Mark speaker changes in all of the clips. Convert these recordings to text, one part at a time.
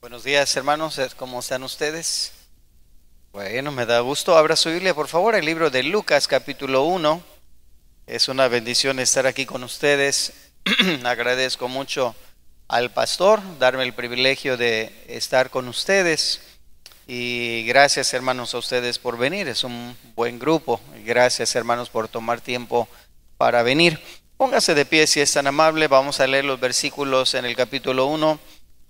Speaker 1: Buenos días, hermanos. Eh, ¿Cómo están ustedes? Bueno, me da gusto. Abra su Biblia, por favor, el libro de Lucas, capítulo 1. Es una bendición estar aquí con ustedes. Agradezco mucho al pastor darme el privilegio de estar con ustedes. Y gracias, hermanos, a ustedes por venir. Es un buen grupo. Gracias, hermanos, por tomar tiempo para venir. Póngase de pie si es tan amable. Vamos a leer los versículos en el capítulo 1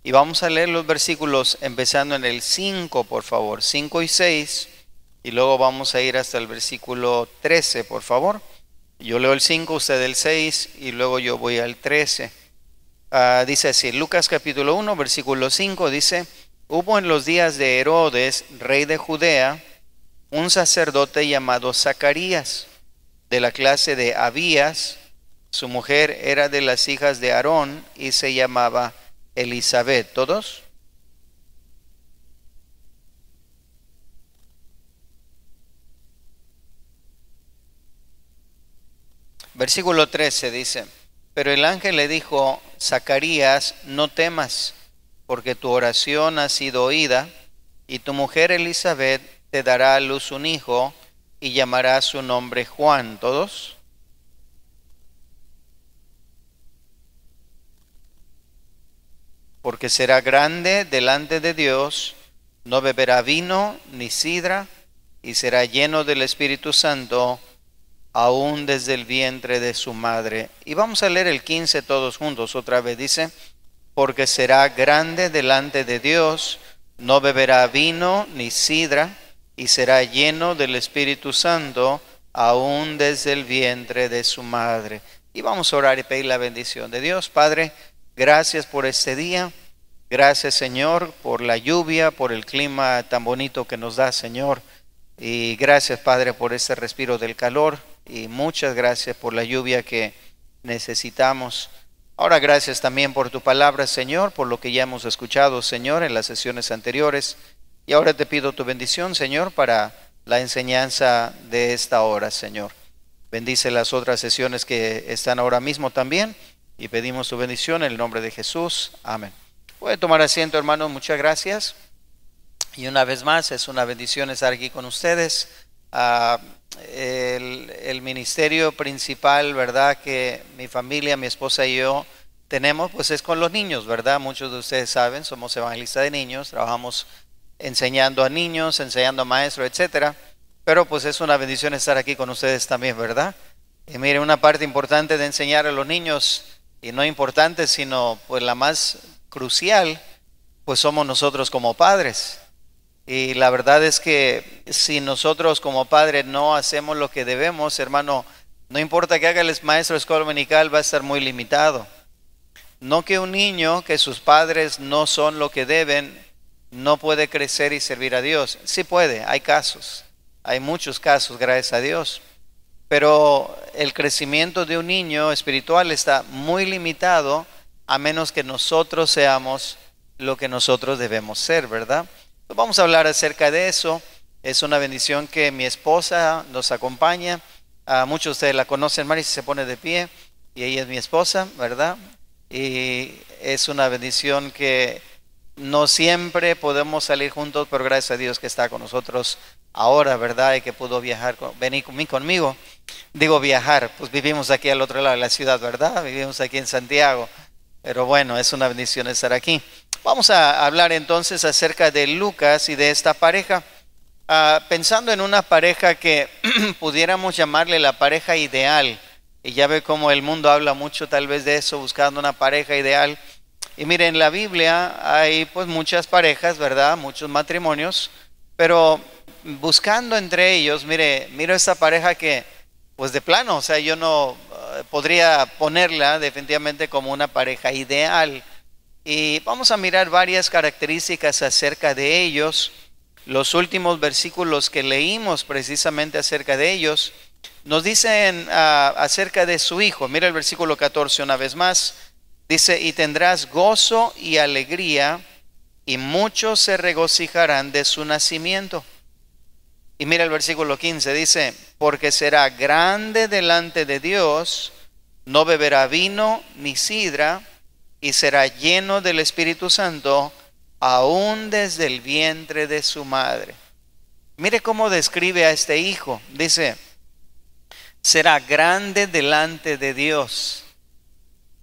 Speaker 1: y vamos a leer los versículos empezando en el 5, por favor, 5 y 6, y luego vamos a ir hasta el versículo 13, por favor. Yo leo el 5, usted el 6, y luego yo voy al 13. Ah, dice así, Lucas capítulo 1, versículo 5, dice, hubo en los días de Herodes, rey de Judea, un sacerdote llamado Zacarías, de la clase de Abías, su mujer era de las hijas de Aarón y se llamaba Elizabeth, ¿todos? Versículo 13 dice, pero el ángel le dijo, Zacarías, no temas, porque tu oración ha sido oída, y tu mujer Elizabeth te dará a luz un hijo, y llamará su nombre Juan. ¿Todos? porque será grande delante de Dios, no beberá vino ni sidra, y será lleno del Espíritu Santo aún desde el vientre de su madre. Y vamos a leer el 15 todos juntos otra vez. Dice, porque será grande delante de Dios, no beberá vino ni sidra, y será lleno del Espíritu Santo aún desde el vientre de su madre. Y vamos a orar y pedir la bendición de Dios, Padre. Gracias por este día. Gracias Señor por la lluvia, por el clima tan bonito que nos da Señor. Y gracias Padre por este respiro del calor. Y muchas gracias por la lluvia que necesitamos. Ahora gracias también por tu palabra Señor, por lo que ya hemos escuchado Señor en las sesiones anteriores. Y ahora te pido tu bendición Señor para la enseñanza de esta hora Señor. Bendice las otras sesiones que están ahora mismo también y pedimos su bendición en el nombre de Jesús. Amén. Puede tomar asiento, hermanos. Muchas gracias. Y una vez más, es una bendición estar aquí con ustedes. Ah, el, ministerio principal, ¿verdad? Que mi familia, mi esposa y yo tenemos, pues es con los niños, ¿verdad? Muchos de ustedes saben, somos evangelistas de niños, trabajamos enseñando a niños, enseñando a maestros, etcétera. Pero pues es una bendición estar aquí con ustedes también, ¿verdad? Y miren, una parte importante de enseñar a los niños y no importante, sino pues la más crucial, pues somos nosotros como padres. Y la verdad es que si nosotros como padres no hacemos lo que debemos, hermano, no importa que haga el maestro de escuela dominical, va a estar muy limitado. No que un niño que sus padres no son lo que deben, no puede crecer y servir a Dios. Sí puede, hay casos, hay muchos casos, gracias a Dios. Pero el crecimiento de un niño espiritual está muy limitado a menos que nosotros seamos lo que nosotros debemos ser, ¿verdad? Pues vamos a hablar acerca de eso. Es una bendición que mi esposa nos acompaña. A muchos de ustedes la conocen, Mari se pone de pie y ella es mi esposa, ¿verdad? Y es una bendición que no siempre podemos salir juntos, pero gracias a Dios que está con nosotros ahora, ¿verdad? Y que pudo viajar, venir conmigo. Digo viajar, pues vivimos aquí al otro lado de la ciudad, ¿verdad? Vivimos aquí en Santiago. Pero bueno, es una bendición estar aquí. Vamos a hablar entonces acerca de Lucas y de esta pareja. Ah, pensando en una pareja que pudiéramos llamarle la pareja ideal, y ya ve cómo el mundo habla mucho tal vez de eso, buscando una pareja ideal. Y miren, en la Biblia hay pues muchas parejas, ¿verdad? Muchos matrimonios, pero buscando entre ellos, mire, miro esta pareja que pues de plano, o sea, yo no eh, podría ponerla definitivamente como una pareja ideal. Y vamos a mirar varias características acerca de ellos. Los últimos versículos que leímos precisamente acerca de ellos nos dicen ah, acerca de su hijo. Mira el versículo 14 una vez más. Dice, y tendrás gozo y alegría, y muchos se regocijarán de su nacimiento y mira el versículo 15, dice, porque será grande delante de Dios, no beberá vino ni sidra, y será lleno del Espíritu Santo, aún desde el vientre de su madre. Mire cómo describe a este hijo. Dice, será grande delante de Dios.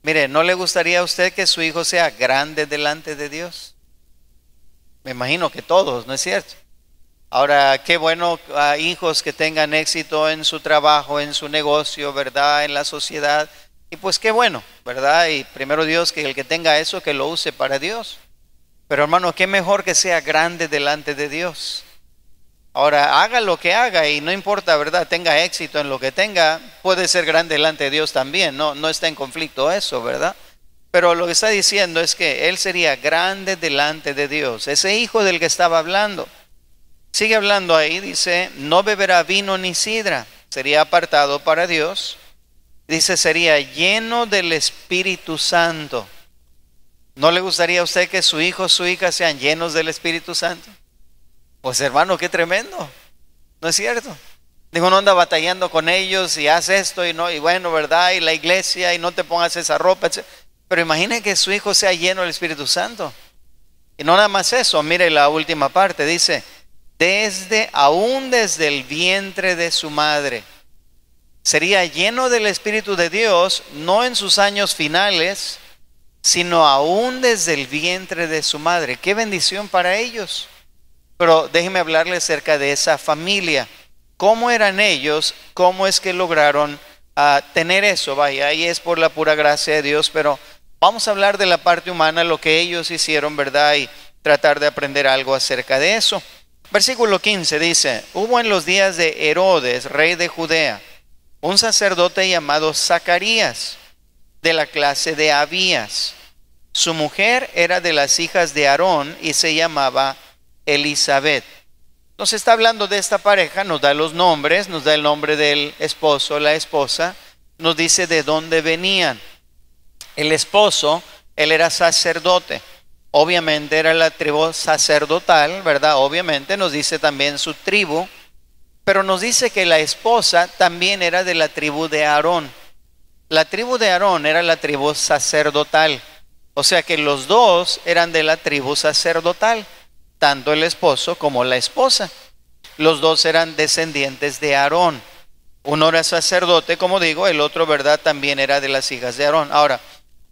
Speaker 1: Mire, ¿no le gustaría a usted que su hijo sea grande delante de Dios? Me imagino que todos, ¿no es cierto? Ahora, qué bueno a hijos que tengan éxito en su trabajo, en su negocio, ¿verdad? En la sociedad. Y pues qué bueno, ¿verdad? Y primero Dios, que el que tenga eso, que lo use para Dios. Pero hermano, qué mejor que sea grande delante de Dios. Ahora, haga lo que haga y no importa, ¿verdad? Tenga éxito en lo que tenga, puede ser grande delante de Dios también, no, no está en conflicto eso, ¿verdad? Pero lo que está diciendo es que Él sería grande delante de Dios, ese hijo del que estaba hablando. Sigue hablando ahí, dice, no beberá vino ni sidra, sería apartado para Dios. Dice, sería lleno del Espíritu Santo. ¿No le gustaría a usted que su hijo o su hija sean llenos del Espíritu Santo? Pues hermano, qué tremendo. ¿No es cierto? Digo, no anda batallando con ellos y haz esto y no, y bueno, ¿verdad? Y la iglesia y no te pongas esa ropa. Pero imagine que su hijo sea lleno del Espíritu Santo. Y no nada más eso, mire la última parte, dice, desde aún desde el vientre de su madre. Sería lleno del Espíritu de Dios, no en sus años finales, sino aún desde el vientre de su madre. Qué bendición para ellos. Pero déjeme hablarles acerca de esa familia. ¿Cómo eran ellos? ¿Cómo es que lograron ah, tener eso? Vaya, ahí es por la pura gracia de Dios, pero vamos a hablar de la parte humana, lo que ellos hicieron, ¿verdad? Y tratar de aprender algo acerca de eso. Versículo 15 dice, hubo en los días de Herodes, rey de Judea, un sacerdote llamado Zacarías, de la clase de Abías. Su mujer era de las hijas de Aarón y se llamaba Elizabeth. Nos está hablando de esta pareja, nos da los nombres, nos da el nombre del esposo, la esposa, nos dice de dónde venían. El esposo, él era sacerdote. Obviamente era la tribu sacerdotal, ¿verdad? Obviamente nos dice también su tribu, pero nos dice que la esposa también era de la tribu de Aarón. La tribu de Aarón era la tribu sacerdotal, o sea que los dos eran de la tribu sacerdotal, tanto el esposo como la esposa. Los dos eran descendientes de Aarón. Uno era sacerdote, como digo, el otro, ¿verdad? También era de las hijas de Aarón. Ahora,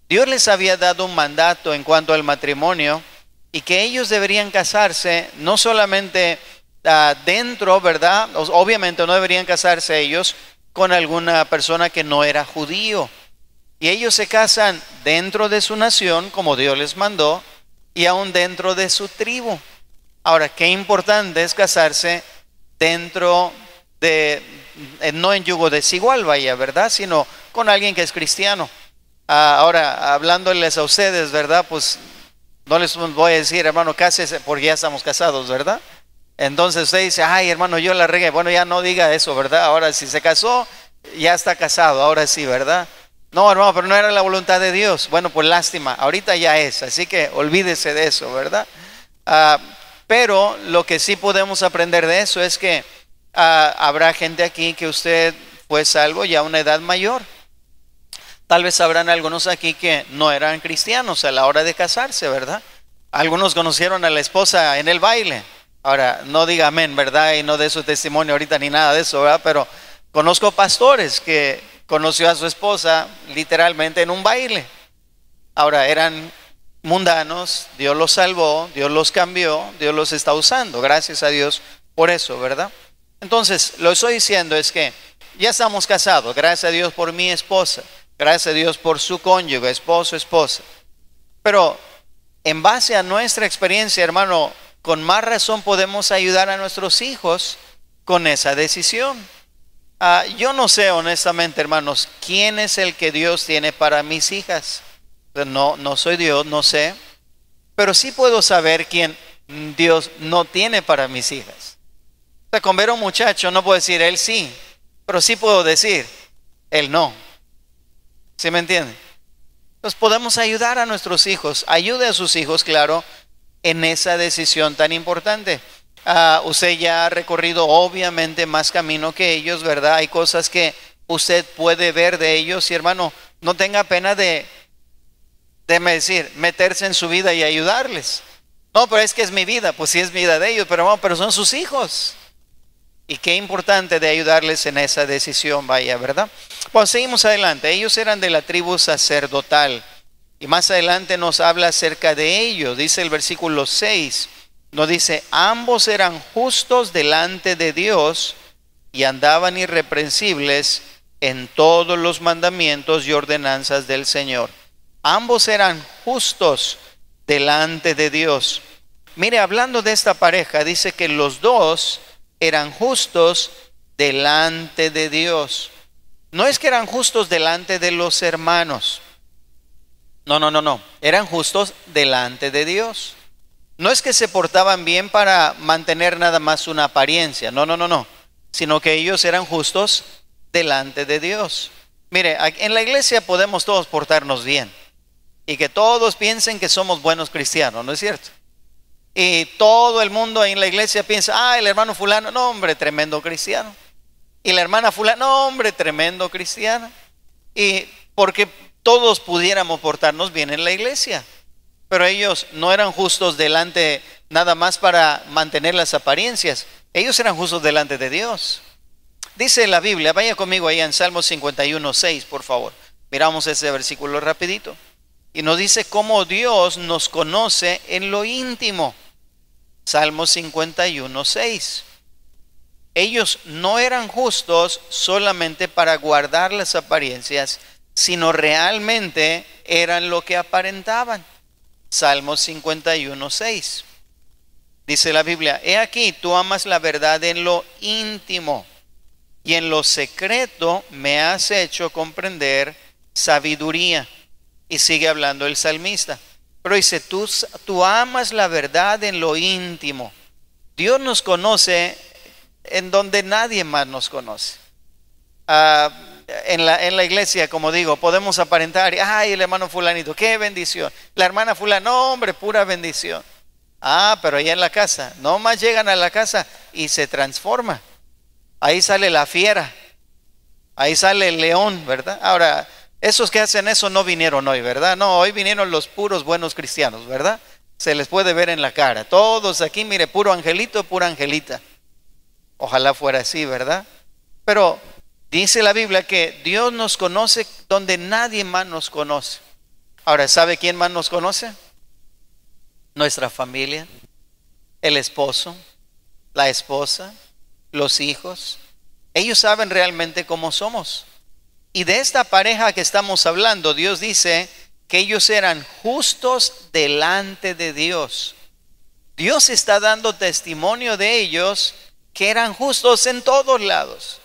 Speaker 1: Dios les había dado un mandato en cuanto al matrimonio y que ellos deberían casarse no solamente ah, dentro, ¿verdad? Obviamente no deberían casarse ellos con alguna persona que no era judío. Y ellos se casan dentro de su nación, como Dios les mandó, y aún dentro de su tribu. Ahora, qué importante es casarse dentro de, eh, no en yugo desigual, vaya, ¿verdad? Sino con alguien que es cristiano. Ah, ahora hablándoles a ustedes, ¿verdad? Pues no les voy a decir, hermano, cásese porque ya estamos casados, ¿verdad? Entonces usted dice, ay, hermano, yo la regué. Bueno, ya no diga eso, ¿verdad? Ahora si se casó, ya está casado, ahora sí, ¿verdad? No, hermano, pero no era la voluntad de Dios. Bueno, pues lástima, ahorita ya es, así que olvídese de eso, ¿verdad? Ah, pero lo que sí podemos aprender de eso es que ah, habrá gente aquí que usted fue pues, salvo ya a una edad mayor. Tal vez sabrán algunos aquí que no eran cristianos a la hora de casarse, ¿verdad? Algunos conocieron a la esposa en el baile. Ahora, no diga amén, ¿verdad? Y no de su testimonio ahorita ni nada de eso, ¿verdad? Pero conozco pastores que conoció a su esposa literalmente en un baile. Ahora, eran mundanos, Dios los salvó, Dios los cambió, Dios los está usando. Gracias a Dios por eso, ¿verdad? Entonces, lo que estoy diciendo es que ya estamos casados, gracias a Dios por mi esposa. Gracias a Dios por su cónyuge, esposo, esposa. Pero en base a nuestra experiencia, hermano, con más razón podemos ayudar a nuestros hijos con esa decisión. Ah, yo no sé honestamente, hermanos, quién es el que Dios tiene para mis hijas. Pues no, no soy Dios, no sé. Pero sí puedo saber quién Dios no tiene para mis hijas. O sea, con ver a un muchacho no puedo decir él sí, pero sí puedo decir él no. ¿Sí me entiende? Entonces podemos ayudar a nuestros hijos, ayude a sus hijos, claro, en esa decisión tan importante. Ah, usted ya ha recorrido obviamente más camino que ellos, ¿verdad? Hay cosas que usted puede ver de ellos y hermano, no tenga pena de, de decir, meterse en su vida y ayudarles. No, pero es que es mi vida, pues sí es vida de ellos, pero vamos, pero son sus hijos. Y qué importante de ayudarles en esa decisión, vaya, ¿verdad? Pues seguimos adelante. Ellos eran de la tribu sacerdotal. Y más adelante nos habla acerca de ellos. Dice el versículo 6. Nos dice, ambos eran justos delante de Dios y andaban irreprensibles en todos los mandamientos y ordenanzas del Señor. Ambos eran justos delante de Dios. Mire, hablando de esta pareja, dice que los dos eran justos delante de Dios. No es que eran justos delante de los hermanos. No, no, no, no. Eran justos delante de Dios. No es que se portaban bien para mantener nada más una apariencia. No, no, no, no. Sino que ellos eran justos delante de Dios. Mire, en la iglesia podemos todos portarnos bien y que todos piensen que somos buenos cristianos, ¿no es cierto? Y todo el mundo en la iglesia piensa, ah, el hermano fulano, no hombre, tremendo cristiano. Y la hermana fulano, no hombre, tremendo cristiano Y porque todos pudiéramos portarnos bien en la iglesia. Pero ellos no eran justos delante nada más para mantener las apariencias. Ellos eran justos delante de Dios. Dice la Biblia, vaya conmigo ahí en Salmo 51, 6, por favor. Miramos ese versículo rapidito. Y nos dice cómo Dios nos conoce en lo íntimo. Salmo 51, 6. Ellos no eran justos solamente para guardar las apariencias, sino realmente eran lo que aparentaban. Salmo 51, 6. Dice la Biblia, he aquí, tú amas la verdad en lo íntimo y en lo secreto me has hecho comprender sabiduría. Y sigue hablando el salmista. Pero dice, tú, tú amas la verdad en lo íntimo. Dios nos conoce en donde nadie más nos conoce. Ah, en, la, en la iglesia, como digo, podemos aparentar, ay, el hermano fulanito, qué bendición. La hermana fulana, hombre, pura bendición. Ah, pero allá en la casa, nomás llegan a la casa y se transforma. Ahí sale la fiera, ahí sale el león, ¿verdad? Ahora, esos que hacen eso no vinieron hoy, ¿verdad? No, hoy vinieron los puros buenos cristianos, ¿verdad? Se les puede ver en la cara. Todos aquí, mire, puro angelito, pura angelita. Ojalá fuera así, ¿verdad? Pero dice la Biblia que Dios nos conoce donde nadie más nos conoce. Ahora, ¿sabe quién más nos conoce? Nuestra familia, el esposo, la esposa, los hijos. Ellos saben realmente cómo somos. Y de esta pareja que estamos hablando, Dios dice que ellos eran justos delante de Dios. Dios está dando testimonio de ellos que eran justos en todos lados.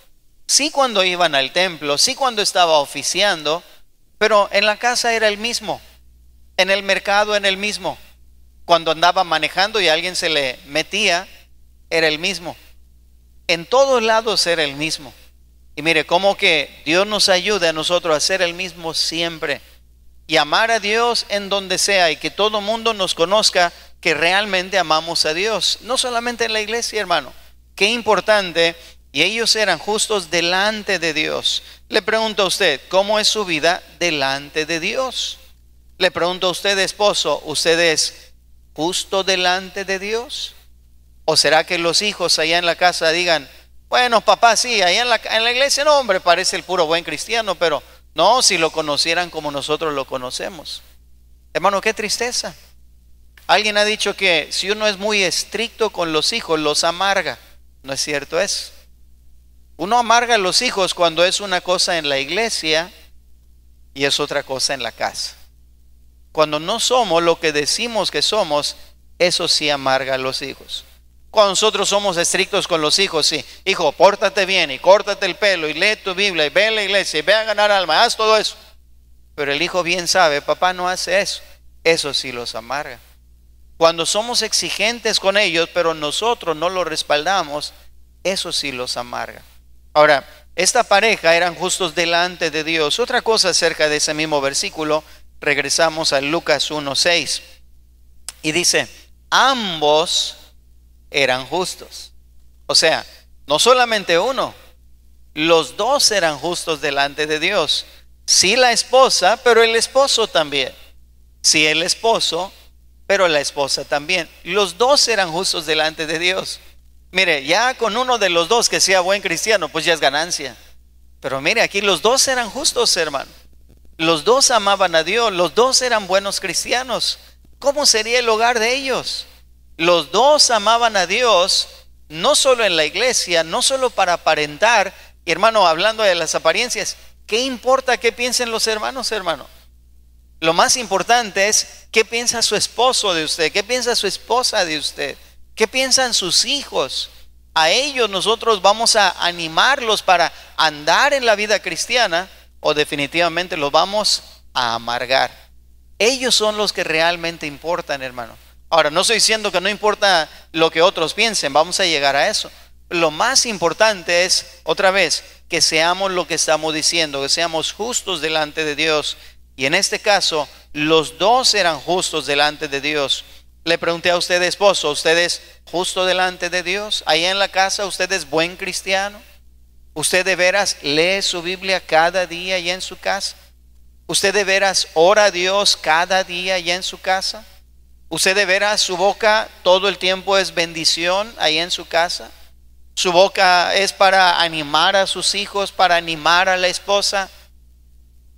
Speaker 1: Sí cuando iban al templo, sí cuando estaba oficiando, pero en la casa era el mismo, en el mercado era el mismo. Cuando andaba manejando y alguien se le metía, era el mismo. En todos lados era el mismo. Y mire, como que Dios nos ayuda a nosotros a ser el mismo siempre y amar a Dios en donde sea y que todo mundo nos conozca que realmente amamos a Dios. No solamente en la iglesia, hermano. Qué importante. Y ellos eran justos delante de Dios. Le pregunto a usted, ¿cómo es su vida delante de Dios? Le pregunto a usted, esposo, ¿usted es justo delante de Dios? ¿O será que los hijos allá en la casa digan, bueno, papá, sí, ahí en la, en la iglesia, no, hombre, parece el puro buen cristiano, pero no, si lo conocieran como nosotros lo conocemos. Hermano, qué tristeza. Alguien ha dicho que si uno es muy estricto con los hijos, los amarga. ¿No es cierto eso? Uno amarga a los hijos cuando es una cosa en la iglesia y es otra cosa en la casa. Cuando no somos lo que decimos que somos, eso sí amarga a los hijos cuando Nosotros somos estrictos con los hijos, sí. Hijo, pórtate bien y córtate el pelo y lee tu Biblia y ve a la iglesia y ve a ganar alma, haz todo eso. Pero el hijo bien sabe, papá no hace eso. Eso sí los amarga. Cuando somos exigentes con ellos, pero nosotros no los respaldamos, eso sí los amarga. Ahora, esta pareja eran justos delante de Dios. Otra cosa acerca de ese mismo versículo, regresamos a Lucas 1.6. Y dice, ambos eran justos. O sea, no solamente uno, los dos eran justos delante de Dios. Sí la esposa, pero el esposo también. Sí el esposo, pero la esposa también. Los dos eran justos delante de Dios. Mire, ya con uno de los dos que sea buen cristiano, pues ya es ganancia. Pero mire, aquí los dos eran justos, hermano. Los dos amaban a Dios, los dos eran buenos cristianos. ¿Cómo sería el hogar de ellos? Los dos amaban a Dios, no solo en la iglesia, no solo para aparentar, y hermano, hablando de las apariencias, ¿qué importa qué piensen los hermanos, hermano? Lo más importante es qué piensa su esposo de usted, qué piensa su esposa de usted, qué piensan sus hijos. A ellos nosotros vamos a animarlos para andar en la vida cristiana o definitivamente los vamos a amargar. Ellos son los que realmente importan, hermano. Ahora, no estoy diciendo que no importa lo que otros piensen, vamos a llegar a eso. Lo más importante es, otra vez, que seamos lo que estamos diciendo, que seamos justos delante de Dios. Y en este caso, los dos eran justos delante de Dios. Le pregunté a usted, esposo, ¿usted es justo delante de Dios? ahí en la casa, ¿usted es buen cristiano? ¿Usted de veras lee su Biblia cada día y en su casa? ¿Usted de veras ora a Dios cada día y en su casa? Usted de veras, su boca todo el tiempo es bendición ahí en su casa. Su boca es para animar a sus hijos, para animar a la esposa.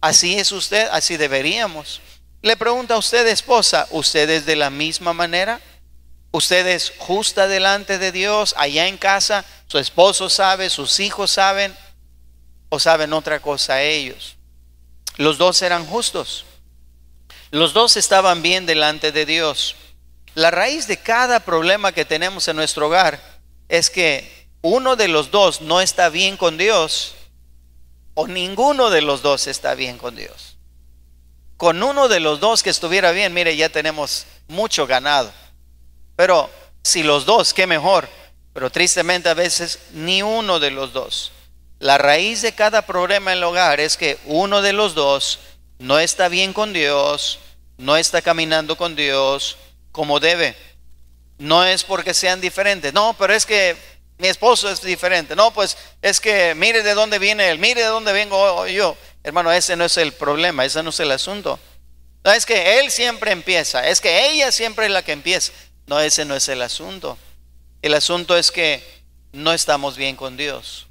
Speaker 1: Así es usted, así deberíamos. Le pregunta a usted, esposa, ¿usted es de la misma manera? ¿Usted es justa delante de Dios allá en casa? ¿Su esposo sabe? ¿Sus hijos saben? ¿O saben otra cosa ellos? Los dos eran justos. Los dos estaban bien delante de Dios. La raíz de cada problema que tenemos en nuestro hogar es que uno de los dos no está bien con Dios o ninguno de los dos está bien con Dios. Con uno de los dos que estuviera bien, mire, ya tenemos mucho ganado. Pero si los dos, qué mejor. Pero tristemente a veces ni uno de los dos. La raíz de cada problema en el hogar es que uno de los dos no está bien con Dios, no está caminando con Dios como debe. No es porque sean diferentes. No, pero es que mi esposo es diferente. No, pues es que mire de dónde viene él, mire de dónde vengo yo. Hermano, ese no es el problema, ese no es el asunto. No es que él siempre empieza, es que ella siempre es la que empieza. No, ese no es el asunto. El asunto es que no estamos bien con Dios.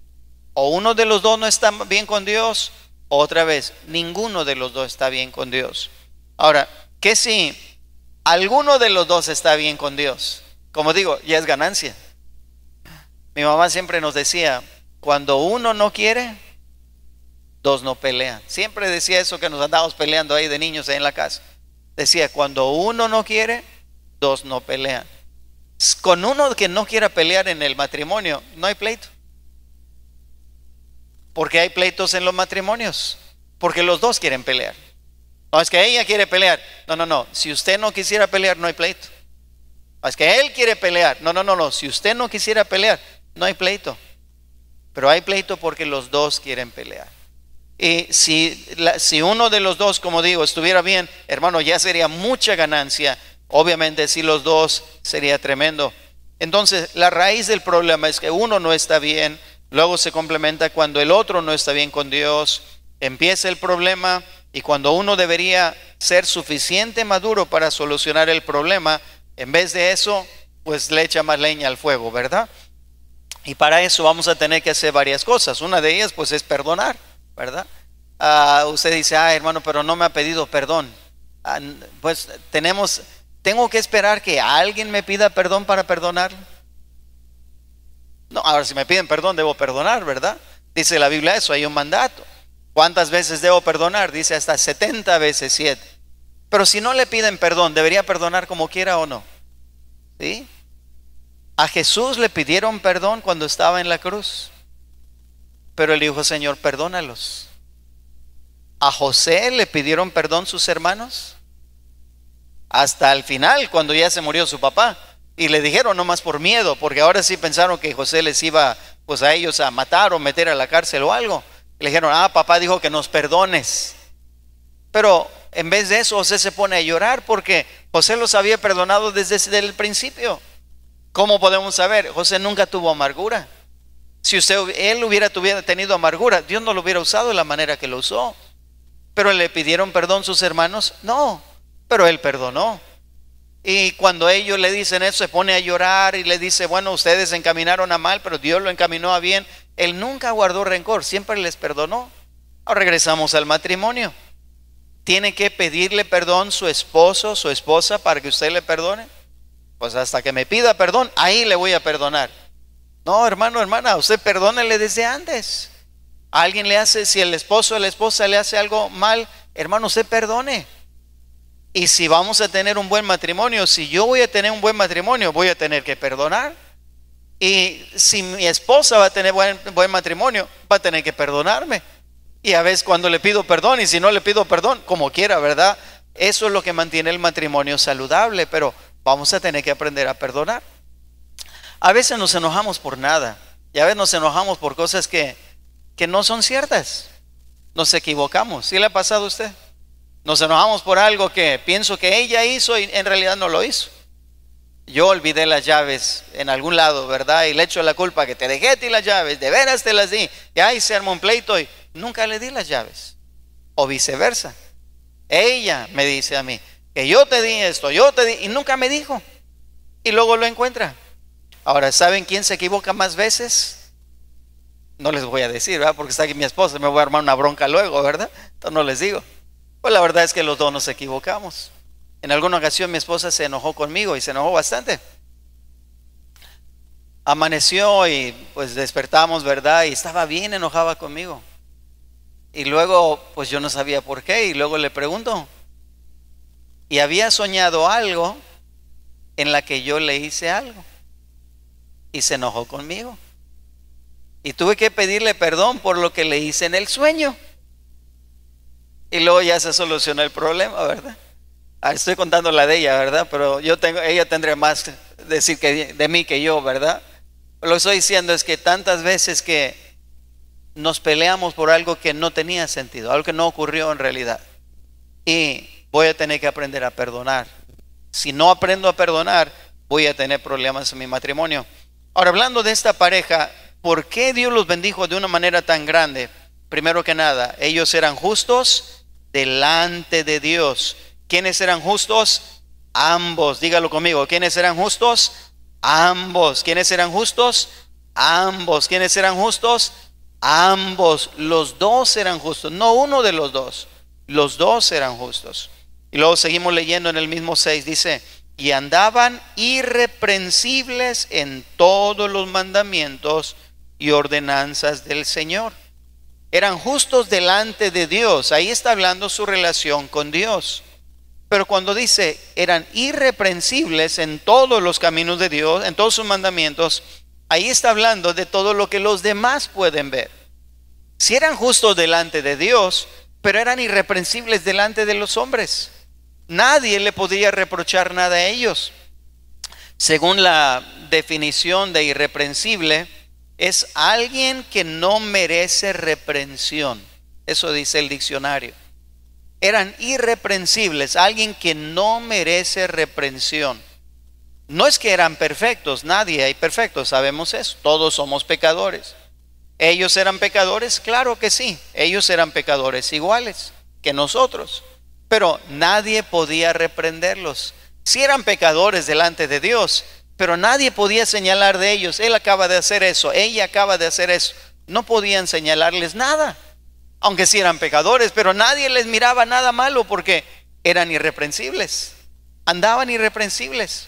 Speaker 1: O uno de los dos no está bien con Dios, otra vez, ninguno de los dos está bien con Dios. Ahora, ¿qué si alguno de los dos está bien con Dios? Como digo, ya es ganancia. Mi mamá siempre nos decía, cuando uno no quiere, dos no pelean. Siempre decía eso que nos andábamos peleando ahí de niños en la casa. Decía, cuando uno no quiere, dos no pelean. Con uno que no quiera pelear en el matrimonio, no hay pleito. Porque hay pleitos en los matrimonios. Porque los dos quieren pelear. No es que ella quiere pelear. No, no, no. Si usted no quisiera pelear, no hay pleito. No es que él quiere pelear. No, no, no, no. Si usted no quisiera pelear, no hay pleito. Pero hay pleito porque los dos quieren pelear. Y si, si uno de los dos, como digo, estuviera bien, hermano, ya sería mucha ganancia. Obviamente, si los dos sería tremendo. Entonces, la raíz del problema es que uno no está bien Luego se complementa cuando el otro no está bien con Dios, empieza el problema y cuando uno debería ser suficiente maduro para solucionar el problema, en vez de eso, pues le echa más leña al fuego, ¿verdad? Y para eso vamos a tener que hacer varias cosas. Una de ellas, pues, es perdonar, ¿verdad? Ah, usted dice, ah, hermano, pero no me ha pedido perdón. Ah, pues tenemos, tengo que esperar que alguien me pida perdón para perdonar. No, ahora si me piden perdón, debo perdonar, ¿verdad? Dice la Biblia eso, hay un mandato. ¿Cuántas veces debo perdonar? Dice hasta 70 veces 7. Pero si no le piden perdón, ¿debería perdonar como quiera o no? ¿Sí? A Jesús le pidieron perdón cuando estaba en la cruz. Pero él dijo, Señor, perdónalos. A José le pidieron perdón sus hermanos. Hasta el final, cuando ya se murió su papá. Y le dijeron no más por miedo, porque ahora sí pensaron que José les iba pues a ellos a matar o meter a la cárcel o algo. le dijeron, ah, papá dijo que nos perdones. Pero en vez de eso, José se pone a llorar porque José los había perdonado desde, el principio. ¿Cómo podemos saber? José nunca tuvo amargura. Si usted, él hubiera tenido amargura, Dios no lo hubiera usado de la manera que lo usó. Pero le pidieron perdón sus hermanos, no, pero él perdonó. Y cuando ellos le dicen eso, se pone a llorar y le dice, bueno, ustedes encaminaron a mal, pero Dios lo encaminó a bien. Él nunca guardó rencor, siempre les perdonó. Ahora regresamos al matrimonio. ¿Tiene que pedirle perdón su esposo, su esposa, para que usted le perdone? Pues hasta que me pida perdón, ahí le voy a perdonar. No, hermano, hermana, usted perdónele desde antes. alguien le hace, si el esposo o la esposa le hace algo mal, hermano, usted perdone. Y si vamos a tener un buen matrimonio, si yo voy a tener un buen matrimonio, voy a tener que perdonar. Y si mi esposa va a tener buen, buen matrimonio, va a tener que perdonarme. Y a veces cuando le pido perdón y si no le pido perdón, como quiera, ¿verdad? Eso es lo que mantiene el matrimonio saludable, pero vamos a tener que aprender a perdonar. A veces nos enojamos por nada y a veces nos enojamos por cosas que, que no son ciertas. Nos equivocamos. ¿Sí le ha pasado a usted? Nos enojamos por algo que pienso que ella hizo y en realidad no lo hizo. Yo olvidé las llaves en algún lado, ¿verdad? Y le echo la culpa que te dejé ti las llaves, de veras te las di. Y ahí se armó un pleito y nunca le di las llaves. O viceversa. Ella me dice a mí que yo te di esto, yo te di, y nunca me dijo. Y luego lo encuentra. Ahora, ¿saben quién se equivoca más veces? No les voy a decir, ¿verdad? Porque está aquí mi esposa, me voy a armar una bronca luego, ¿verdad? Entonces no les digo. Pues la verdad es que los dos nos equivocamos. En alguna ocasión mi esposa se enojó conmigo y se enojó bastante. Amaneció y pues despertamos, ¿verdad? Y estaba bien enojaba conmigo. Y luego, pues yo no sabía por qué. Y luego le pregunto. Y había soñado algo en la que yo le hice algo. Y se enojó conmigo. Y tuve que pedirle perdón por lo que le hice en el sueño y luego ya se solucionó el problema, ¿verdad? Ah, estoy contando la de ella, ¿verdad? Pero yo tengo, ella tendría más decir que de mí que yo, ¿verdad? Lo que estoy diciendo es que tantas veces que nos peleamos por algo que no tenía sentido, algo que no ocurrió en realidad. Y voy a tener que aprender a perdonar. Si no aprendo a perdonar, voy a tener problemas en mi matrimonio. Ahora, hablando de esta pareja, ¿por qué Dios los bendijo de una manera tan grande? Primero que nada, ellos eran justos delante de Dios. ¿Quiénes eran justos? Ambos. Dígalo conmigo. ¿Quiénes eran justos? Ambos. ¿Quiénes eran justos? Ambos. ¿Quiénes eran justos? Ambos. Los dos eran justos. No uno de los dos. Los dos eran justos. Y luego seguimos leyendo en el mismo 6. Dice, y andaban irreprensibles en todos los mandamientos y ordenanzas del Señor eran justos delante de Dios. Ahí está hablando su relación con Dios. Pero cuando dice, eran irreprensibles en todos los caminos de Dios, en todos sus mandamientos, ahí está hablando de todo lo que los demás pueden ver. Si eran justos delante de Dios, pero eran irreprensibles delante de los hombres. Nadie le podría reprochar nada a ellos. Según la definición de irreprensible, es alguien que no merece reprensión. Eso dice el diccionario. Eran irreprensibles, alguien que no merece reprensión. No es que eran perfectos, nadie hay perfecto, sabemos eso, todos somos pecadores. ¿Ellos eran pecadores? Claro que sí, ellos eran pecadores iguales que nosotros, pero nadie podía reprenderlos. Si eran pecadores delante de Dios, pero nadie podía señalar de ellos, él acaba de hacer eso, ella acaba de hacer eso. No podían señalarles nada, aunque sí eran pecadores, pero nadie les miraba nada malo porque eran irreprensibles, andaban irreprensibles.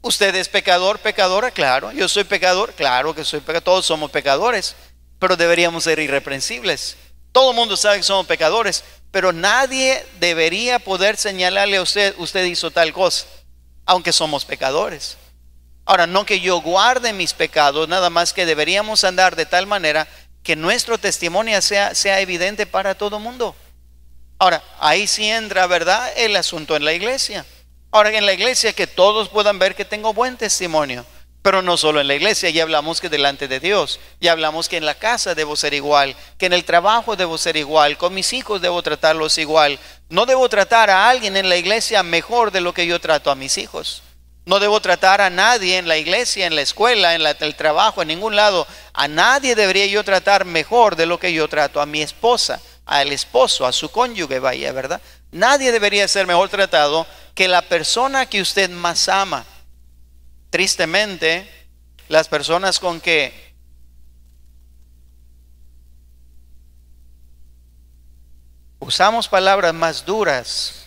Speaker 1: Usted es pecador, pecadora, claro. Yo soy pecador, claro que soy pecador. Todos somos pecadores, pero deberíamos ser irreprensibles. Todo el mundo sabe que somos pecadores, pero nadie debería poder señalarle a usted, usted hizo tal cosa, aunque somos pecadores. Ahora, no que yo guarde mis pecados, nada más que deberíamos andar de tal manera que nuestro testimonio sea, sea evidente para todo mundo. Ahora, ahí sí entra, ¿verdad?, el asunto en la iglesia. Ahora, en la iglesia que todos puedan ver que tengo buen testimonio, pero no solo en la iglesia, ya hablamos que delante de Dios, ya hablamos que en la casa debo ser igual, que en el trabajo debo ser igual, con mis hijos debo tratarlos igual. No debo tratar a alguien en la iglesia mejor de lo que yo trato a mis hijos. No debo tratar a nadie en la iglesia, en la escuela, en el trabajo, en ningún lado. A nadie debería yo tratar mejor de lo que yo trato a mi esposa, al esposo, a su cónyuge, vaya, ¿verdad? Nadie debería ser mejor tratado que la persona que usted más ama. Tristemente, las personas con que usamos palabras más duras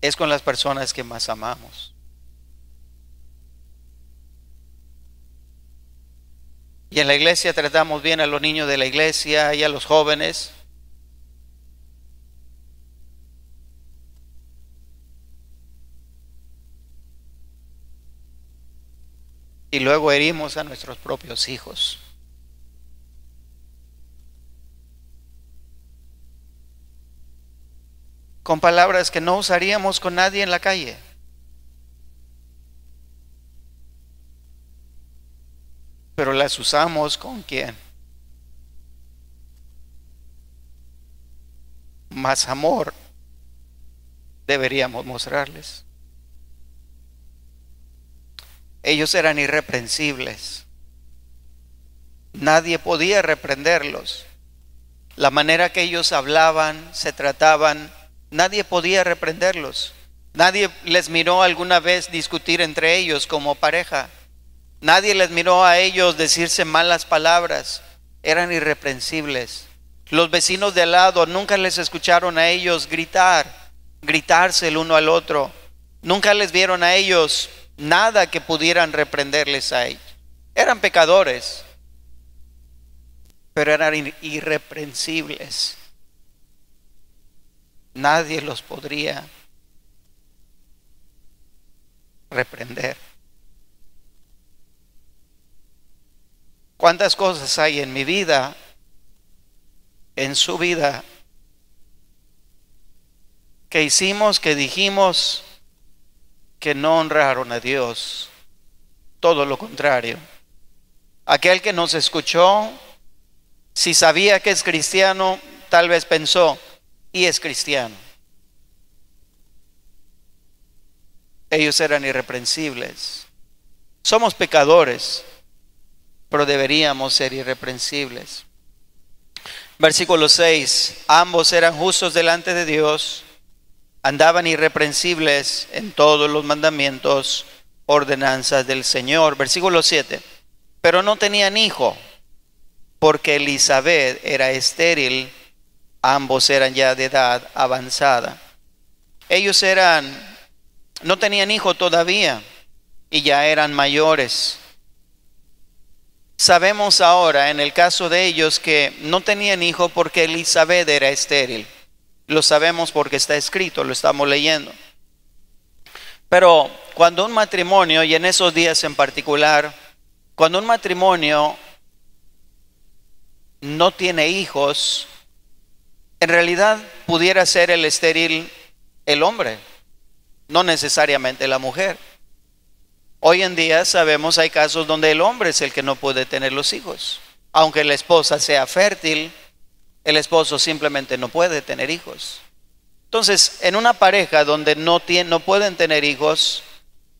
Speaker 1: es con las personas que más amamos. Y en la iglesia tratamos bien a los niños de la iglesia y a los jóvenes. Y luego herimos a nuestros propios hijos. con palabras que no usaríamos con nadie en la calle. Pero las usamos con quién? Más amor deberíamos mostrarles. Ellos eran irreprensibles. Nadie podía reprenderlos. La manera que ellos hablaban, se trataban, Nadie podía reprenderlos. Nadie les miró alguna vez discutir entre ellos como pareja. Nadie les miró a ellos decirse malas palabras. Eran irreprensibles. Los vecinos de al lado nunca les escucharon a ellos gritar, gritarse el uno al otro. Nunca les vieron a ellos nada que pudieran reprenderles a ellos. Eran pecadores, pero eran irreprensibles nadie los podría reprender. ¿Cuántas cosas hay en mi vida, en su vida, que hicimos, que dijimos, que no honraron a Dios? Todo lo contrario. Aquel que nos escuchó, si sabía que es cristiano, tal vez pensó, es cristiano. Ellos eran irreprensibles. Somos pecadores, pero deberíamos ser irreprensibles. Versículo 6. Ambos eran justos delante de Dios, andaban irreprensibles en todos los mandamientos, ordenanzas del Señor. Versículo 7. Pero no tenían hijo, porque Elizabeth era estéril Ambos eran ya de edad avanzada. Ellos eran, no tenían hijo todavía y ya eran mayores. Sabemos ahora en el caso de ellos que no tenían hijo porque Elizabeth era estéril. Lo sabemos porque está escrito, lo estamos leyendo. Pero cuando un matrimonio, y en esos días en particular, cuando un matrimonio no tiene hijos, en realidad pudiera ser el estéril el hombre, no necesariamente la mujer. Hoy en día sabemos hay casos donde el hombre es el que no puede tener los hijos. Aunque la esposa sea fértil, el esposo simplemente no puede tener hijos. Entonces, en una pareja donde no, no pueden tener hijos,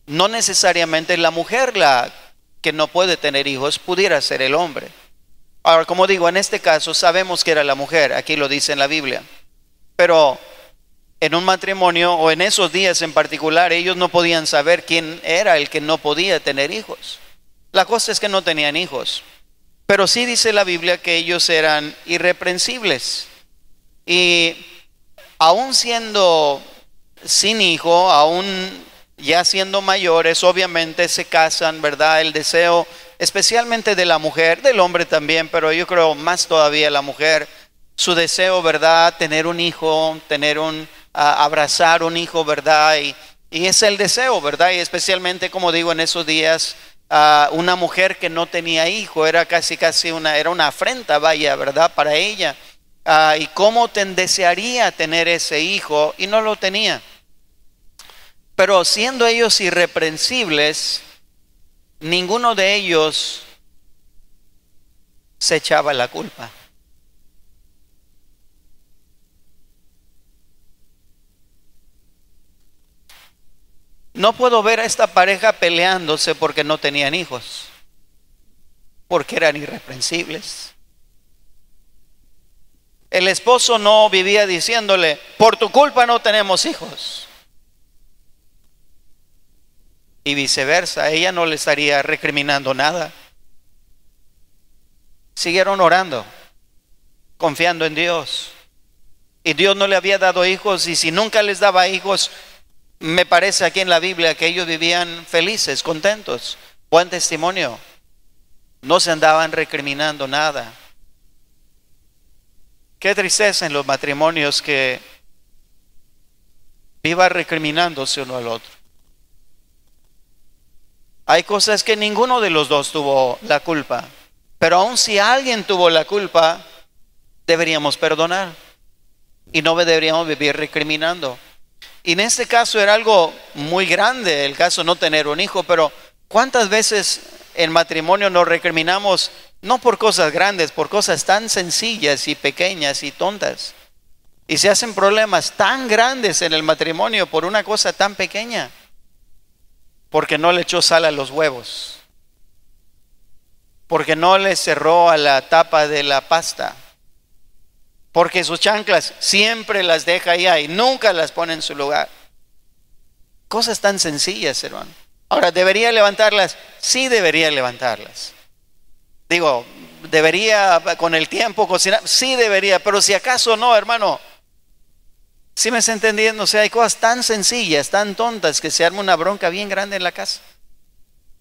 Speaker 1: no necesariamente la mujer la que no puede tener hijos pudiera ser el hombre como digo, en este caso sabemos que era la mujer, aquí lo dice en la Biblia. Pero en un matrimonio o en esos días en particular, ellos no podían saber quién era el que no podía tener hijos. La cosa es que no tenían hijos. Pero sí dice la Biblia que ellos eran irreprensibles. Y aún siendo sin hijo, aún ya siendo mayores, obviamente se casan, ¿verdad? El deseo especialmente de la mujer, del hombre también, pero yo creo más todavía la mujer, su deseo, ¿verdad? Tener un hijo, tener un, abrazar un hijo, ¿verdad? Y, es el deseo, ¿verdad? Y especialmente, como digo, en esos días, a una mujer que no tenía hijo era casi, casi una, era una afrenta, vaya, ¿verdad? Para ella. y cómo te desearía tener ese hijo y no lo tenía. Pero siendo ellos irreprensibles, ninguno de ellos se echaba la culpa. No puedo ver a esta pareja peleándose porque no tenían hijos, porque eran irreprensibles. El esposo no vivía diciéndole, por tu culpa no tenemos hijos y viceversa. Ella no le estaría recriminando nada. Siguieron orando, confiando en Dios. Y Dios no le había dado hijos y si nunca les daba hijos, me parece aquí en la Biblia que ellos vivían felices, contentos. Buen testimonio. No se andaban recriminando nada. Qué tristeza en los matrimonios que viva recriminándose uno al otro. Hay cosas que ninguno de los dos tuvo la culpa. Pero aun si alguien tuvo la culpa, deberíamos perdonar. Y no deberíamos vivir recriminando. Y en este caso era algo muy grande, el caso no tener un hijo, pero ¿cuántas veces en matrimonio nos recriminamos no por cosas grandes, por cosas tan sencillas y pequeñas y tontas? Y se hacen problemas tan grandes en el matrimonio por una cosa tan pequeña porque no le echó sal a los huevos, porque no le cerró a la tapa de la pasta, porque sus chanclas siempre las deja ahí, y nunca las pone en su lugar. Cosas tan sencillas, hermano. Ahora, ¿debería levantarlas? Sí debería levantarlas. Digo, ¿debería con el tiempo cocinar? Sí debería, pero si acaso no, hermano, si me está entendiendo? O sea, hay cosas tan sencillas, tan tontas, que se arma una bronca bien grande en la casa.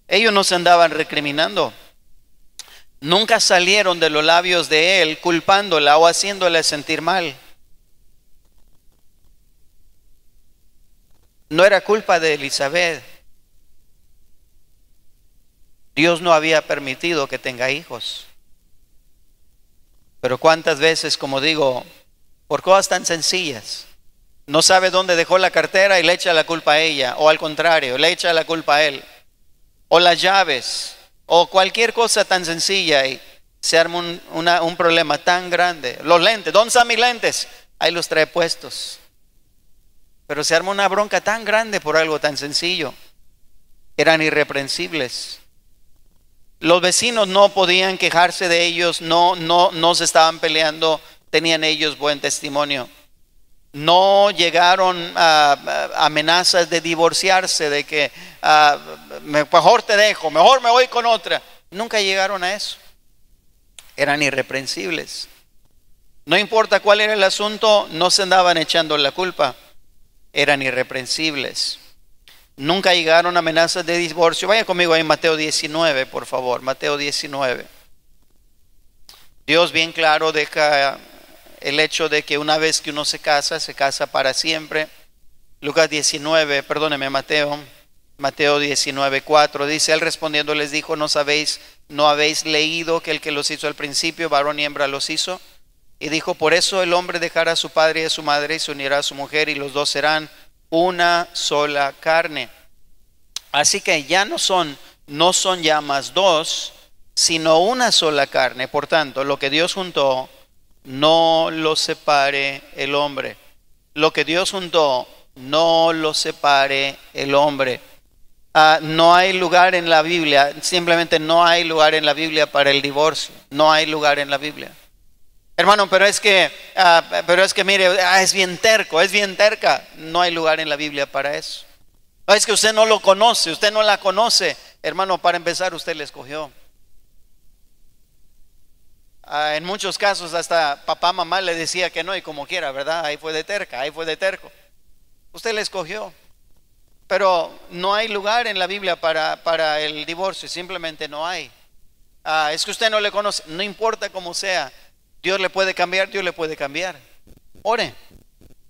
Speaker 1: Ellos no se andaban recriminando. Nunca salieron de los labios de él culpándola o haciéndola sentir mal. No era culpa de Elizabeth. Dios no había permitido que tenga hijos. Pero cuántas veces, como digo, por cosas tan sencillas, no sabe dónde dejó la cartera y le echa la culpa a ella, o al contrario, le echa la culpa a él, o las llaves, o cualquier cosa tan sencilla y se arma un, problema tan grande. Los lentes, ¿dónde están mis lentes? Ahí los trae puestos. Pero se arma una bronca tan grande por algo tan sencillo. Eran irreprensibles. Los vecinos no podían quejarse de ellos, no, no, no se estaban peleando, tenían ellos buen testimonio no llegaron a amenazas de divorciarse, de que ah, mejor te dejo, mejor me voy con otra. Nunca llegaron a eso. Eran irreprensibles. No importa cuál era el asunto, no se andaban echando la culpa. Eran irreprensibles. Nunca llegaron amenazas de divorcio. Vaya conmigo ahí Mateo 19, por favor. Mateo 19. Dios bien claro deja el hecho de que una vez que uno se casa, se casa para siempre. Lucas 19, perdóneme Mateo, Mateo 19, 4, dice, él respondiendo les dijo, no sabéis, no habéis leído que el que los hizo al principio, varón y hembra los hizo. Y dijo, por eso el hombre dejará a su padre y a su madre y se unirá a su mujer y los dos serán una sola carne. Así que ya no son, no son ya más dos, sino una sola carne. Por tanto, lo que Dios juntó, no lo separe el hombre. Lo que Dios hundó no lo separe el hombre. Ah, no hay lugar en la Biblia, simplemente no hay lugar en la Biblia para el divorcio, no hay lugar en la Biblia. Hermano, pero es que, ah, pero es que mire, ah, es bien terco, es bien terca, no hay lugar en la Biblia para eso. Es que usted no lo conoce, usted no la conoce. Hermano, para empezar, usted le escogió. Ah, en muchos casos hasta papá, mamá le decía que no y como quiera, ¿verdad? Ahí fue de terca, ahí fue de terco. Usted le escogió. Pero no hay lugar en la Biblia para, para el divorcio, simplemente no hay. Ah, es que usted no le conoce, no importa cómo sea, Dios le puede cambiar, Dios le puede cambiar. Ore,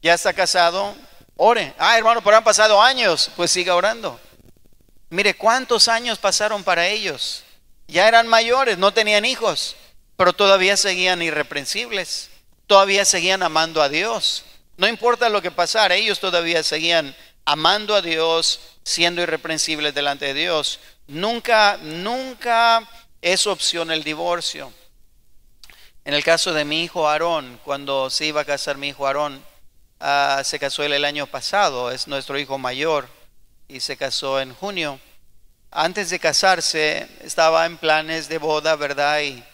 Speaker 1: ya está casado, ore. Ah, hermano, pero han pasado años, pues siga orando. Mire, ¿cuántos años pasaron para ellos? Ya eran mayores, no tenían hijos pero todavía seguían irreprensibles, todavía seguían amando a Dios. No importa lo que pasara, ellos todavía seguían amando a Dios, siendo irreprensibles delante de Dios. Nunca, nunca es opción el divorcio. En el caso de mi hijo Aarón, cuando se iba a casar mi hijo Aarón, ah, se casó el año pasado, es nuestro hijo mayor y se casó en junio. Antes de casarse estaba en planes de boda, ¿verdad? Y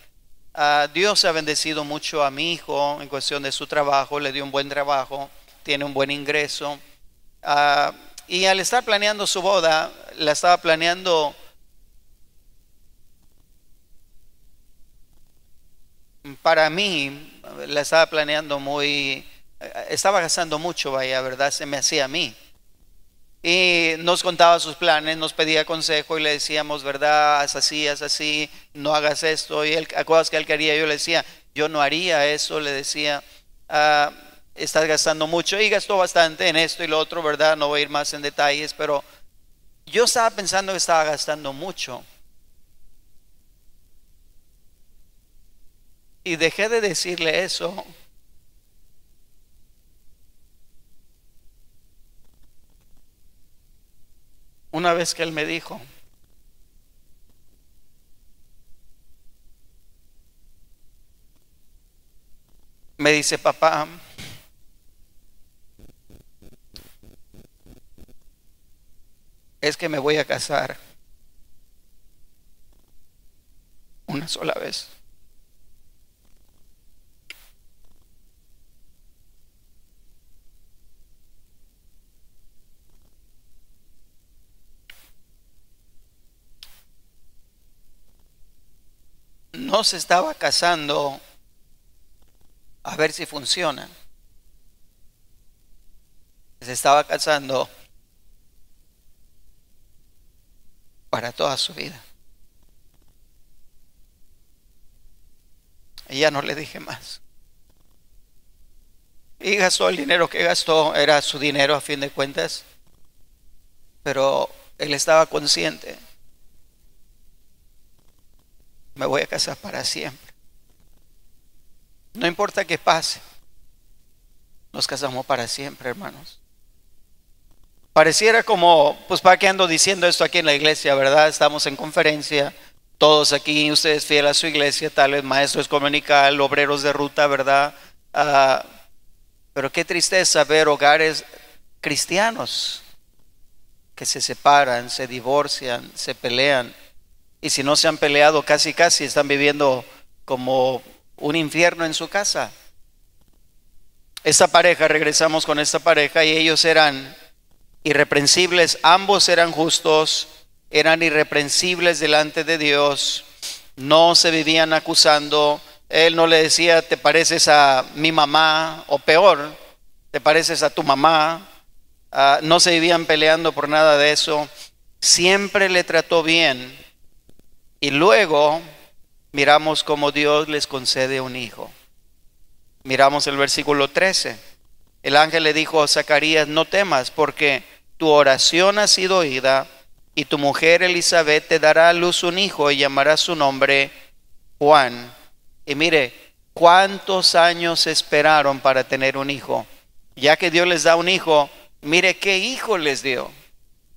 Speaker 1: Ah, Dios ha bendecido mucho a mi hijo en cuestión de su trabajo, le dio un buen trabajo, tiene un buen ingreso. Ah, y al estar planeando su boda, la estaba planeando para mí, la estaba planeando muy, eh, estaba gastando mucho, vaya, ¿verdad? Se me hacía a mí y nos contaba sus planes, nos pedía consejo y le decíamos, ¿verdad? Haz así, haz así, no hagas esto. Y él, cosas que él quería, yo le decía, yo no haría eso, le decía, ah, estás gastando mucho y gastó bastante en esto y lo otro, ¿verdad? No voy a ir más en detalles, pero yo estaba pensando que estaba gastando mucho. Y dejé de decirle eso una vez que él me dijo, me dice, papá, es que me voy a casar una sola vez. no se estaba casando a ver si funciona. Se estaba casando para toda su vida. Y ya no le dije más. Y gastó el dinero que gastó, era su dinero a fin de cuentas, pero él estaba consciente me voy a casar para siempre. No importa qué pase, nos casamos para siempre, hermanos. Pareciera como, pues, ¿para qué ando diciendo esto aquí en la iglesia, verdad? Estamos en conferencia, todos aquí, ustedes fieles a su iglesia, tal vez maestros comunical, obreros de ruta, ¿verdad? Ah, pero qué tristeza ver hogares cristianos que se separan, se divorcian, se pelean y si no se han peleado casi casi, están viviendo como un infierno en su casa. Esta pareja, regresamos con esta pareja y ellos eran irreprensibles, ambos eran justos, eran irreprensibles delante de Dios, no se vivían acusando, él no le decía, te pareces a mi mamá, o peor, te pareces a tu mamá, ah, no se vivían peleando por nada de eso, siempre le trató bien y luego miramos cómo Dios les concede un hijo. Miramos el versículo 13. El ángel le dijo a Zacarías, no temas, porque tu oración ha sido oída, y tu mujer Elizabeth te dará a luz un hijo y llamará su nombre Juan. Y mire, ¿cuántos años esperaron para tener un hijo? Ya que Dios les da un hijo, mire qué hijo les dio.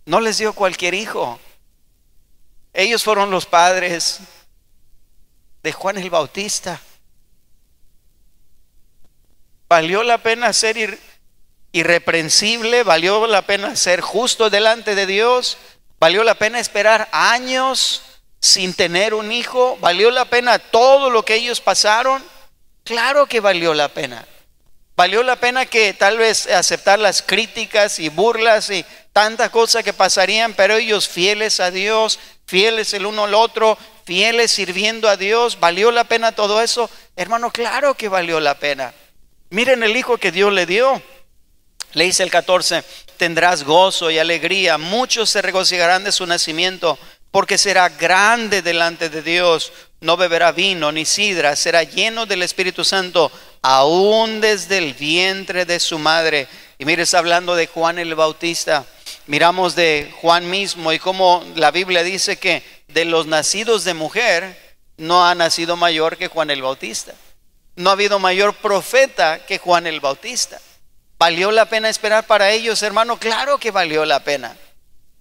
Speaker 1: No les dio cualquier hijo, ellos fueron los padres de Juan el Bautista. ¿Valió la pena ser irreprensible? ¿Valió la pena ser justo delante de Dios? ¿Valió la pena esperar años sin tener un hijo? ¿Valió la pena todo lo que ellos pasaron? Claro que valió la pena. Valió la pena que tal vez aceptar las críticas y burlas y tantas cosas que pasarían, pero ellos fieles a Dios, fieles el uno al otro, fieles sirviendo a Dios, ¿valió la pena todo eso? Hermano, claro que valió la pena. Miren el hijo que Dios le dio. Le dice el 14, tendrás gozo y alegría, muchos se regocijarán de su nacimiento porque será grande delante de Dios, no beberá vino ni sidra, será lleno del Espíritu Santo, aún desde el vientre de su madre. Y mire, está hablando de Juan el Bautista. Miramos de Juan mismo y cómo la Biblia dice que de los nacidos de mujer no ha nacido mayor que Juan el Bautista. No ha habido mayor profeta que Juan el Bautista. ¿Valió la pena esperar para ellos, hermano? Claro que valió la pena.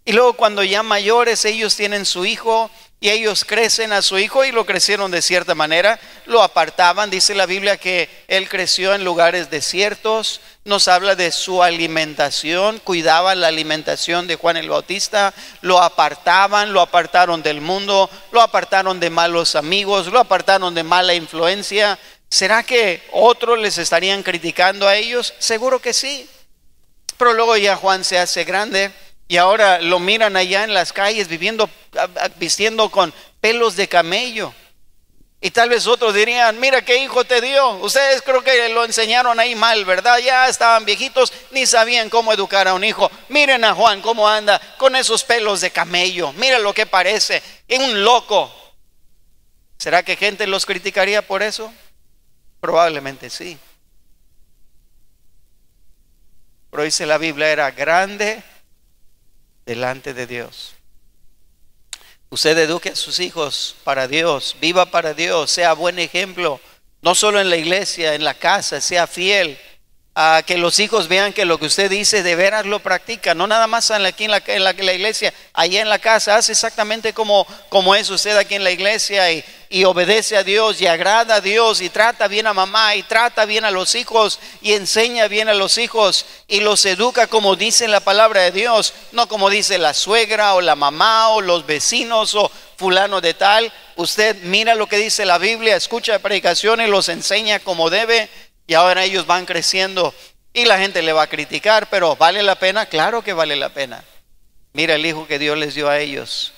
Speaker 1: Y luego cuando ya mayores ellos tienen su hijo y ellos crecen a su hijo y lo crecieron de cierta manera, lo apartaban, dice la Biblia que él creció en lugares desiertos, nos habla de su alimentación, cuidaba la alimentación de Juan el Bautista, lo apartaban, lo apartaron del mundo, lo apartaron de malos amigos, lo apartaron de mala influencia. ¿Será que otros les estarían criticando a ellos? Seguro que sí. Pero luego ya Juan se hace grande y ahora lo miran allá en las calles viviendo, vistiendo con pelos de camello. Y tal vez otros dirían, mira qué hijo te dio. Ustedes creo que lo enseñaron ahí mal, ¿verdad? Ya estaban viejitos, ni sabían cómo educar a un hijo. Miren a Juan cómo anda con esos pelos de camello. Mira lo que parece. Es un loco. ¿Será que gente los criticaría por eso? Probablemente sí. Pero dice la Biblia, era grande delante de Dios. Usted eduque a sus hijos para Dios, viva para Dios, sea buen ejemplo, no solo en la iglesia, en la casa, sea fiel a que los hijos vean que lo que usted dice de veras lo practica, no nada más aquí en la, iglesia, allá en la casa, hace exactamente como, como es usted aquí en la iglesia y, obedece a Dios y agrada a Dios y trata bien a mamá y trata bien a los hijos y enseña bien a los hijos y los educa como dice la palabra de Dios, no como dice la suegra o la mamá o los vecinos o fulano de tal. Usted mira lo que dice la Biblia, escucha predicaciones, los enseña como debe y ahora ellos van creciendo y la gente le va a criticar, pero ¿vale la pena? Claro que vale la pena. Mira el hijo que Dios les dio a ellos.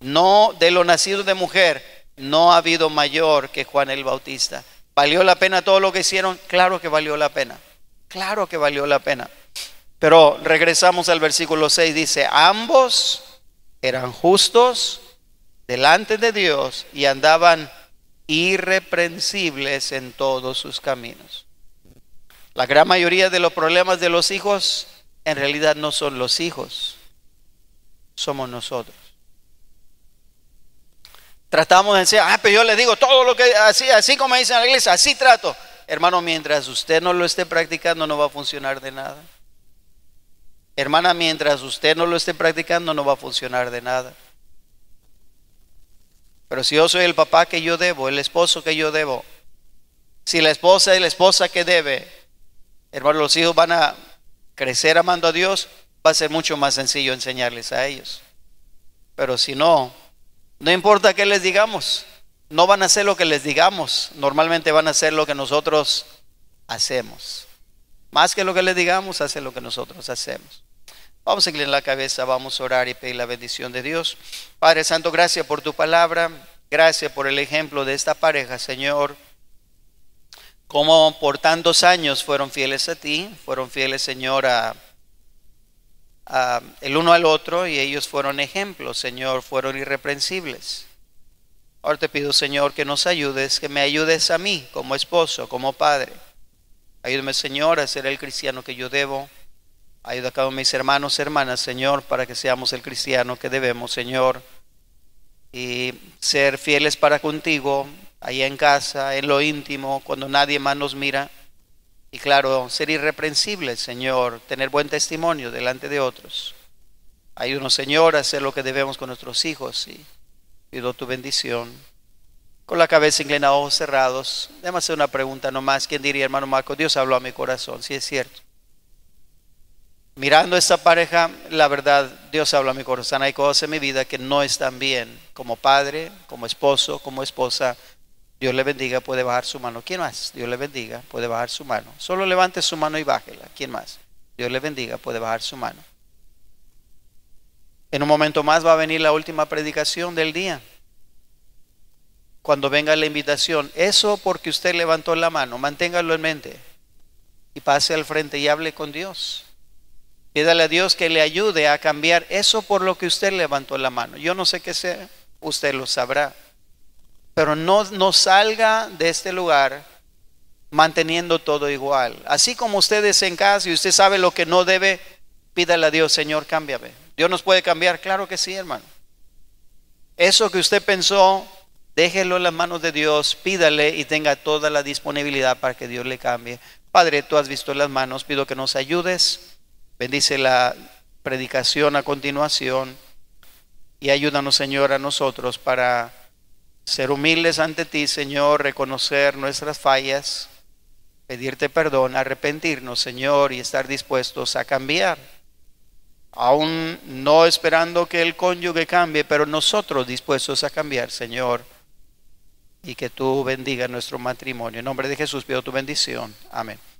Speaker 1: No de lo nacido de mujer, no ha habido mayor que Juan el Bautista. ¿Valió la pena todo lo que hicieron? Claro que valió la pena. Claro que valió la pena. Pero regresamos al versículo 6, dice, ambos eran justos delante de Dios y andaban irreprensibles en todos sus caminos. La gran mayoría de los problemas de los hijos en realidad no son los hijos, somos nosotros. Tratamos de decir, ah, pero yo le digo todo lo que así, así como dicen en la iglesia, así trato. Hermano, mientras usted no lo esté practicando, no va a funcionar de nada. Hermana, mientras usted no lo esté practicando, no va a funcionar de nada. Pero si yo soy el papá que yo debo, el esposo que yo debo, si la esposa es la esposa que debe, Hermanos, los hijos van a crecer amando a Dios, va a ser mucho más sencillo enseñarles a ellos. Pero si no, no importa qué les digamos, no van a hacer lo que les digamos, normalmente van a hacer lo que nosotros hacemos. Más que lo que les digamos, hacen lo que nosotros hacemos. Vamos a inclinar la cabeza, vamos a orar y pedir la bendición de Dios. Padre Santo, gracias por tu palabra, gracias por el ejemplo de esta pareja, Señor. Como por tantos años fueron fieles a ti, fueron fieles, Señor, a, el uno al otro y ellos fueron ejemplos, Señor, fueron irreprensibles. Ahora te pido, Señor, que nos ayudes, que me ayudes a mí como esposo, como padre. Ayúdame, Señor, a ser el cristiano que yo debo. Ayuda a cada mis hermanos, hermanas, Señor, para que seamos el cristiano que debemos, Señor. Y ser fieles para contigo, ahí en casa, en lo íntimo, cuando nadie más nos mira. Y claro, ser irreprensible, Señor, tener buen testimonio delante de otros. Hay Señor, hacer lo que debemos con nuestros hijos y pido tu bendición. Con la cabeza inclinada, ojos cerrados, déjame hacer una pregunta nomás. ¿Quién diría, hermano Marco? Dios habló a mi corazón, si es cierto. Mirando esta pareja, la verdad, Dios habla a mi corazón. Hay cosas en mi vida que no están bien, como padre, como esposo, como esposa Dios le bendiga, puede bajar su mano. ¿Quién más? Dios le bendiga, puede bajar su mano. Solo levante su mano y bájela. ¿Quién más? Dios le bendiga, puede bajar su mano. En un momento más va a venir la última predicación del día. Cuando venga la invitación, eso porque usted levantó la mano, manténgalo en mente y pase al frente y hable con Dios. Pídale a Dios que le ayude a cambiar eso por lo que usted levantó la mano. Yo no sé qué sea, usted lo sabrá. Pero no, salga de este lugar manteniendo todo igual. Así como ustedes en casa y usted sabe lo que no debe, pídale a Dios, Señor, cámbiame. Dios nos puede cambiar, claro que sí, hermano. Eso que usted pensó, déjelo en las manos de Dios, pídale y tenga toda la disponibilidad para que Dios le cambie. Padre, tú has visto las manos, pido que nos ayudes. Bendice la predicación a continuación y ayúdanos, Señor, a nosotros para ser humildes ante ti, Señor, reconocer nuestras fallas, pedirte perdón, arrepentirnos, Señor, y estar dispuestos a cambiar. Aún no esperando que el cónyuge cambie, pero nosotros dispuestos a cambiar, Señor, y que tú bendiga nuestro matrimonio. En nombre de Jesús pido tu bendición. Amén.